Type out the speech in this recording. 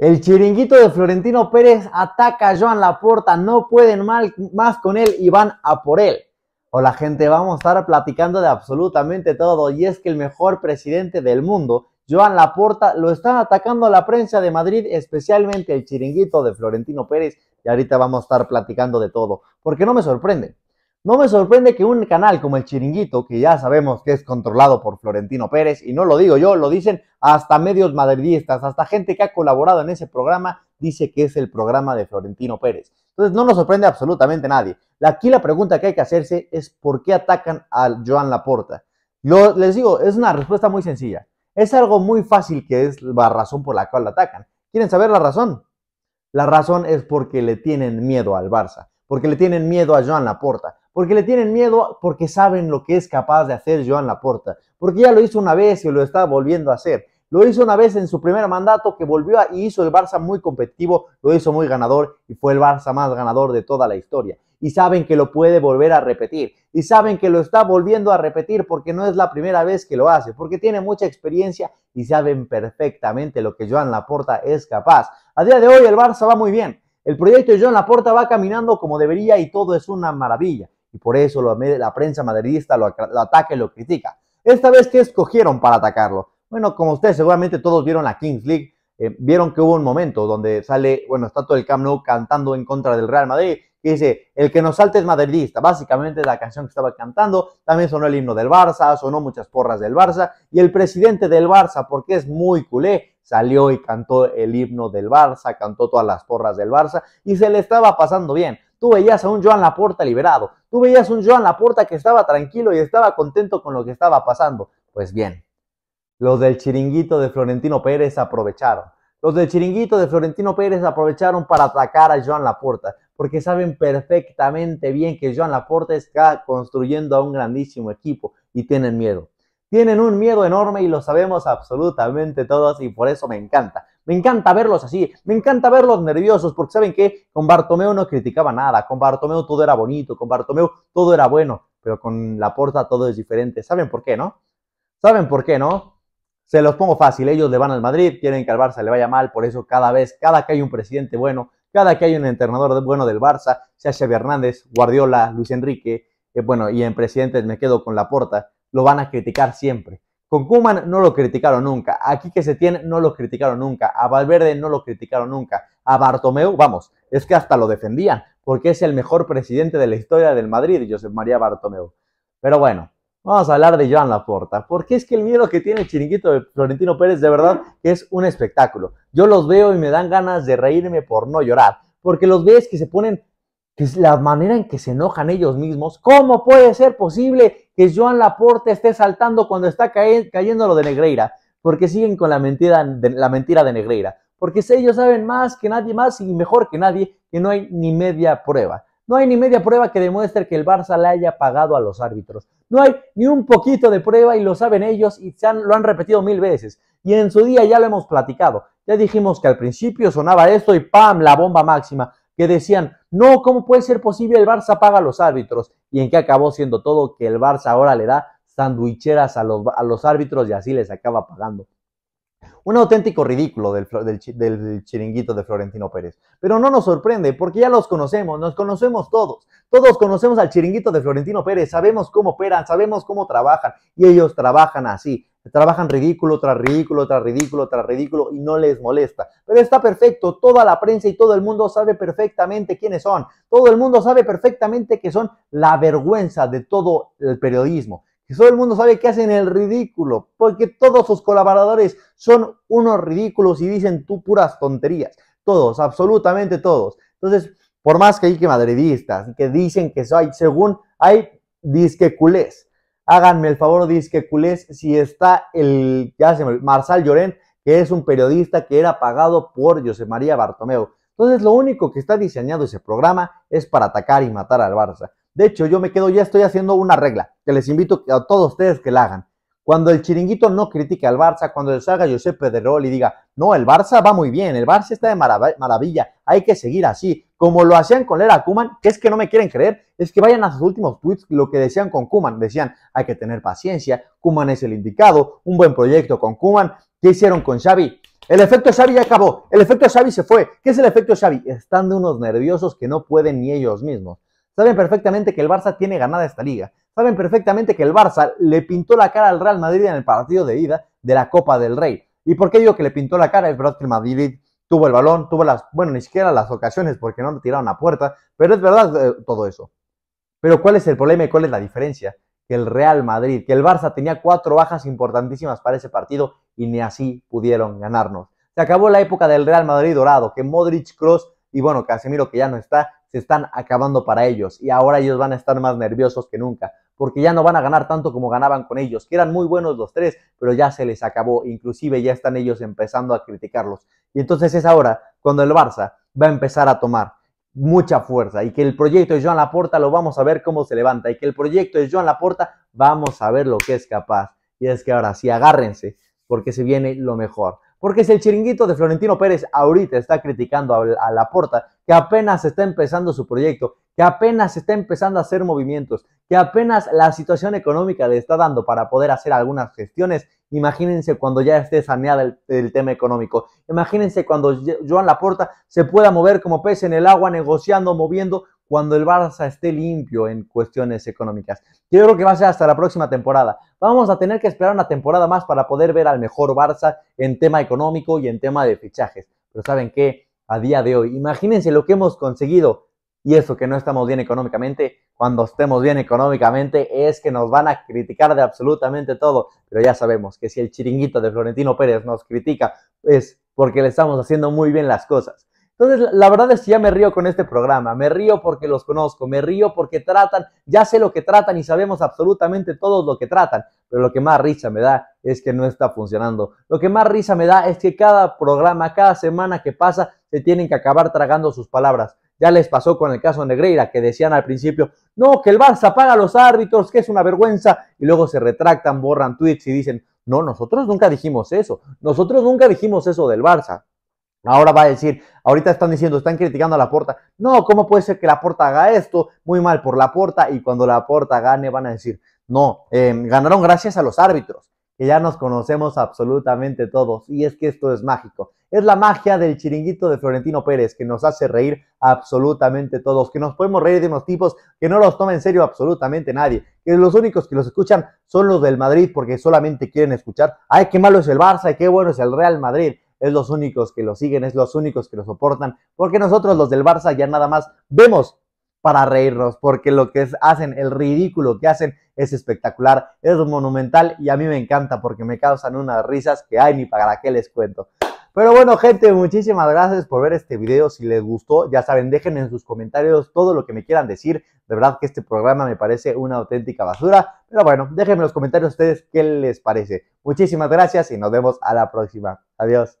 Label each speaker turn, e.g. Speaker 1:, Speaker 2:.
Speaker 1: El chiringuito de Florentino Pérez ataca a Joan Laporta, no pueden más con él y van a por él. Hola gente, vamos a estar platicando de absolutamente todo y es que el mejor presidente del mundo, Joan Laporta, lo están atacando a la prensa de Madrid, especialmente el chiringuito de Florentino Pérez y ahorita vamos a estar platicando de todo, porque no me sorprende. No me sorprende que un canal como el Chiringuito, que ya sabemos que es controlado por Florentino Pérez, y no lo digo yo, lo dicen hasta medios madridistas, hasta gente que ha colaborado en ese programa, dice que es el programa de Florentino Pérez. Entonces no nos sorprende absolutamente nadie. Aquí la pregunta que hay que hacerse es por qué atacan a Joan Laporta. Lo, les digo, es una respuesta muy sencilla. Es algo muy fácil que es la razón por la cual atacan. ¿Quieren saber la razón? La razón es porque le tienen miedo al Barça, porque le tienen miedo a Joan Laporta porque le tienen miedo, porque saben lo que es capaz de hacer Joan Laporta, porque ya lo hizo una vez y lo está volviendo a hacer. Lo hizo una vez en su primer mandato que volvió y hizo el Barça muy competitivo, lo hizo muy ganador y fue el Barça más ganador de toda la historia. Y saben que lo puede volver a repetir. Y saben que lo está volviendo a repetir porque no es la primera vez que lo hace, porque tiene mucha experiencia y saben perfectamente lo que Joan Laporta es capaz. A día de hoy el Barça va muy bien. El proyecto de Joan Laporta va caminando como debería y todo es una maravilla y por eso lo, la prensa madridista lo, ataca y lo critica. Esta vez, ¿qué escogieron para atacarlo? Bueno, como ustedes seguramente todos vieron la Kings League, eh, vieron que hubo un momento donde sale, bueno, está todo el Camp cantando en contra del Real Madrid, que dice, el que nos salte es madridista, básicamente la canción que estaba cantando, también sonó el himno del Barça, sonó muchas porras del Barça, y el presidente del Barça, porque es muy culé, salió y cantó el himno del Barça, cantó todas las porras del Barça, y se le estaba pasando bien. Tú veías a un Joan Laporta liberado, tú veías a un Joan Laporta que estaba tranquilo y estaba contento con lo que estaba pasando. Pues bien, los del chiringuito de Florentino Pérez aprovecharon. Los del chiringuito de Florentino Pérez aprovecharon para atacar a Joan Laporta, porque saben perfectamente bien que Joan Laporta está construyendo a un grandísimo equipo y tienen miedo. Tienen un miedo enorme y lo sabemos absolutamente todos y por eso me encanta. Me encanta verlos así, me encanta verlos nerviosos, porque saben que con Bartomeu no criticaba nada, con Bartomeu todo era bonito, con Bartomeu todo era bueno, pero con Laporta todo es diferente. ¿Saben por qué, no? ¿Saben por qué, no? Se los pongo fácil, ellos le van al Madrid, quieren que al Barça le vaya mal, por eso cada vez, cada que hay un presidente bueno, cada que hay un entrenador bueno del Barça, sea Xavi Hernández, Guardiola, Luis Enrique, eh, bueno, y en presidentes me quedo con La Porta, lo van a criticar siempre. Con Kuman no lo criticaron nunca, a se tiene no lo criticaron nunca, a Valverde no lo criticaron nunca, a Bartomeu, vamos, es que hasta lo defendían, porque es el mejor presidente de la historia del Madrid, Josep María Bartomeu. Pero bueno, vamos a hablar de Joan Laporta, porque es que el miedo que tiene el chiringuito de Florentino Pérez de verdad es un espectáculo. Yo los veo y me dan ganas de reírme por no llorar, porque los ves que se ponen que es la manera en que se enojan ellos mismos. ¿Cómo puede ser posible que Joan Laporte esté saltando cuando está cayendo lo de Negreira? Porque siguen con la mentira de, Negreira. Porque ellos saben más que nadie más y mejor que nadie que no hay ni media prueba. No hay ni media prueba que demuestre que el Barça le haya pagado a los árbitros. No hay ni un poquito de prueba y lo saben ellos y lo han repetido mil veces. Y en su día ya lo hemos platicado. Ya dijimos que al principio sonaba esto y ¡pam! la bomba máxima. Que decían, no, ¿cómo puede ser posible? El Barça paga a los árbitros. ¿Y en qué acabó siendo todo? Que el Barça ahora le da sandwicheras a los, a los árbitros y así les acaba pagando. Un auténtico ridículo del, del, chiringuito de Florentino Pérez. Pero no nos sorprende, porque ya los conocemos, nos conocemos todos. Todos conocemos al chiringuito de Florentino Pérez, sabemos cómo operan, sabemos cómo trabajan, y ellos trabajan así trabajan ridículo tras ridículo, tras ridículo, tras ridículo y no les molesta. Pero está perfecto, toda la prensa y todo el mundo sabe perfectamente quiénes son. Todo el mundo sabe perfectamente que son la vergüenza de todo el periodismo. Que todo el mundo sabe que hacen el ridículo, porque todos sus colaboradores son unos ridículos y dicen tú puras tonterías. Todos, absolutamente todos. Entonces, por más que hay que madridistas, que dicen que soy, según hay disqueculés háganme el favor, disque culés, si está el, ya se me, que es un periodista que era pagado por José María Bartomeu. Entonces, lo único que está diseñado ese programa es para atacar y matar al Barça. De hecho, yo me quedo, ya estoy haciendo una regla, que les invito a todos ustedes que la hagan. Cuando el chiringuito no critique al Barça, cuando le salga Josep Pedrerol y diga, no, el Barça va muy bien, el Barça está de maravilla, hay que seguir así, como lo hacían con Lera Kuman, que es que no me quieren creer, es que vayan a sus últimos tweets lo que decían con Kuman, decían, hay que tener paciencia, Kuman es el indicado, un buen proyecto con Kuman, ¿qué hicieron con Xavi? El efecto Xavi ya acabó, el efecto Xavi se fue, ¿qué es el efecto Xavi? Están de unos nerviosos que no pueden ni ellos mismos. Saben perfectamente que el Barça tiene ganada esta liga, saben perfectamente que el Barça le pintó la cara al Real Madrid en el partido de ida de la Copa del Rey. ¿Y por qué digo que le pintó la cara? Es verdad que el Madrid tuvo el balón, tuvo las, bueno, ni siquiera las ocasiones porque no tiraron a puerta, pero es verdad eh, todo eso. Pero ¿cuál es el problema y cuál es la diferencia? Que el Real Madrid, que el Barça tenía cuatro bajas importantísimas para ese partido y ni así pudieron ganarnos. Se acabó la época del Real Madrid dorado, que Modric, Cross y bueno, Casemiro que ya no está, se están acabando para ellos y ahora ellos van a estar más nerviosos que nunca porque ya no van a ganar tanto como ganaban con ellos, que eran muy buenos los tres, pero ya se les acabó, inclusive ya están ellos empezando a criticarlos. Y entonces es ahora cuando el Barça va a empezar a tomar mucha fuerza y que el proyecto de Joan Laporta lo vamos a ver cómo se levanta y que el proyecto de Joan Laporta vamos a ver lo que es capaz. Y es que ahora sí, agárrense porque se viene lo mejor. Porque si el chiringuito de Florentino Pérez ahorita está criticando a, La Laporta, que apenas está empezando su proyecto, que apenas está empezando a hacer movimientos, que apenas la situación económica le está dando para poder hacer algunas gestiones, imagínense cuando ya esté saneado el, el, tema económico, imagínense cuando Joan Laporta se pueda mover como pez en el agua, negociando, moviendo cuando el Barça esté limpio en cuestiones económicas. Yo creo que va a ser hasta la próxima temporada. Vamos a tener que esperar una temporada más para poder ver al mejor Barça en tema económico y en tema de fichajes. Pero saben que a día de hoy, imagínense lo que hemos conseguido y eso que no estamos bien económicamente. Cuando estemos bien económicamente es que nos van a criticar de absolutamente todo. Pero ya sabemos que si el chiringuito de Florentino Pérez nos critica es porque le estamos haciendo muy bien las cosas. Entonces, la verdad es que ya me río con este programa, me río porque los conozco, me río porque tratan, ya sé lo que tratan y sabemos absolutamente todos lo que tratan, pero lo que más risa me da es que no está funcionando. Lo que más risa me da es que cada programa, cada semana que pasa, se tienen que acabar tragando sus palabras. Ya les pasó con el caso Negreira, que decían al principio, no, que el Barça paga a los árbitros, que es una vergüenza, y luego se retractan, borran tweets y dicen, no, nosotros nunca dijimos eso, nosotros nunca dijimos eso del Barça. Ahora va a decir, ahorita están diciendo, están criticando a la porta. No, ¿cómo puede ser que la porta haga esto? Muy mal por la porta. Y cuando la porta gane, van a decir, no, em, ganaron gracias a los árbitros, que ya nos conocemos absolutamente todos. Y es que esto es mágico. Es la magia del chiringuito de Florentino Pérez, que nos hace reír absolutamente todos, que nos podemos reír de unos tipos que no los toma en serio absolutamente nadie, que los únicos que los escuchan son los del Madrid porque solamente quieren escuchar, ay, qué malo es el Barça, y qué bueno es el Real Madrid es los únicos que lo siguen, es los únicos que lo soportan, porque nosotros los del Barça ya nada más vemos para reírnos, porque lo que hacen, el ridículo que hacen es espectacular, es monumental y a mí me encanta porque me causan unas risas que hay ni para qué les cuento. Pero bueno, gente, muchísimas gracias por ver este video. Si les gustó, ya saben, dejen en sus comentarios todo lo que me quieran decir. De verdad que este programa me parece una auténtica basura. Pero bueno, déjenme en los comentarios ustedes qué les parece. Muchísimas gracias y nos vemos a la próxima. Adiós.